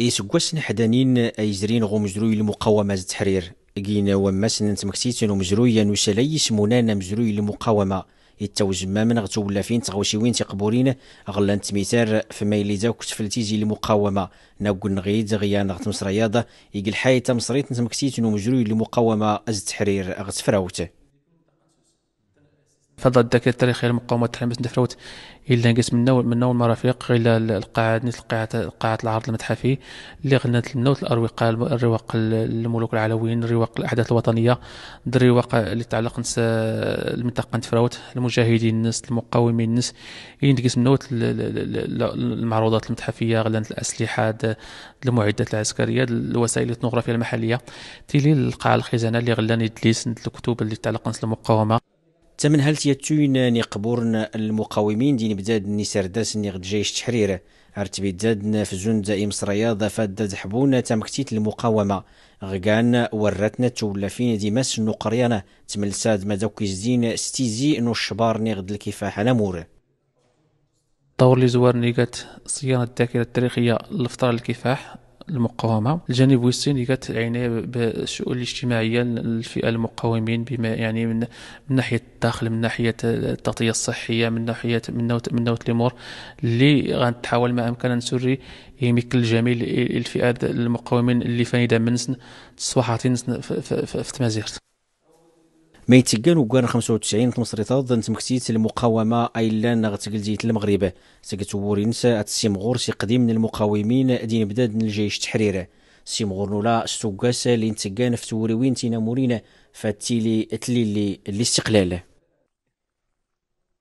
إيسكواس نحدانين أيزرين غو مجروي المقاومة التحرير كينا وماس نتمكتيتن ومجرويا نوسالي منانا مجروي المقاومة يتوجم من تغوشي وين تقبورين غلان تميتار فما يلي دا كتفلتيزي المقاومة ناقول نغيد غيان غتمس رياضة يقل حاية مصريت نتمكتيتن ومجروي المقاومة التحرير غتفراوته فضل الذاكره التاريخيه للمقاومه تحميس دفروت الا نجلس من اول من اول ما الى القاعات القاعه القاعات قاعه العرض المتحفي اللي غنات النوت الاروقه الرواق الملوك العلويين الرواق الاحداث الوطنيه الرواق اللي تعلق نس المنطقه نتفراوت المجاهدين الناس المقاومين الناس اللي نجلس من نوت المعروضات المتحفيه غنت الاسلحه المعدات العسكريه الوسائل الاثنوغرافيه المحليه تيلي القاعه الخزانه اللي غنت يدليس الكتب اللي تعلق نس المقاومه تمن هل تيتوين نقبورن المقاومين دين بداد نسر داسن جيش تحرير ارتبي دادن في جند إمس رياضة فاد حبون تمكتيت المقاومة غقان ورتنا تولفين فين مس نقريانا تملساد مدوكي زين ستيزي نو الشبار نغد الكفاح نمور طور لي زوار نيقات صيانة الذاكرة التاريخية لفترة الكفاح المقاومه الجانب كانت كتعنى بالشؤون الاجتماعيه للفئه المقاومين بما يعني من من ناحيه الداخل من ناحيه التغطيه الصحيه من ناحيه من نوت من نوت الامور اللي غنتحاول ما امكن نسري يمكن جميع الفئات المقاومين اللي فايده من تصبحاتي في, في, في, في تمازيغت ما يتقال وكان 95 تمصريطة ضد مكتيت المقاومة ايلان غتقلزيت المغرب سكتورين ساعة السيمغور سي قديم من المقاومين دين بداد الجيش التحرير سيمغور نولا ستوكاس لين تقان في تينا مورينا فاتيلي تليلي الاستقلال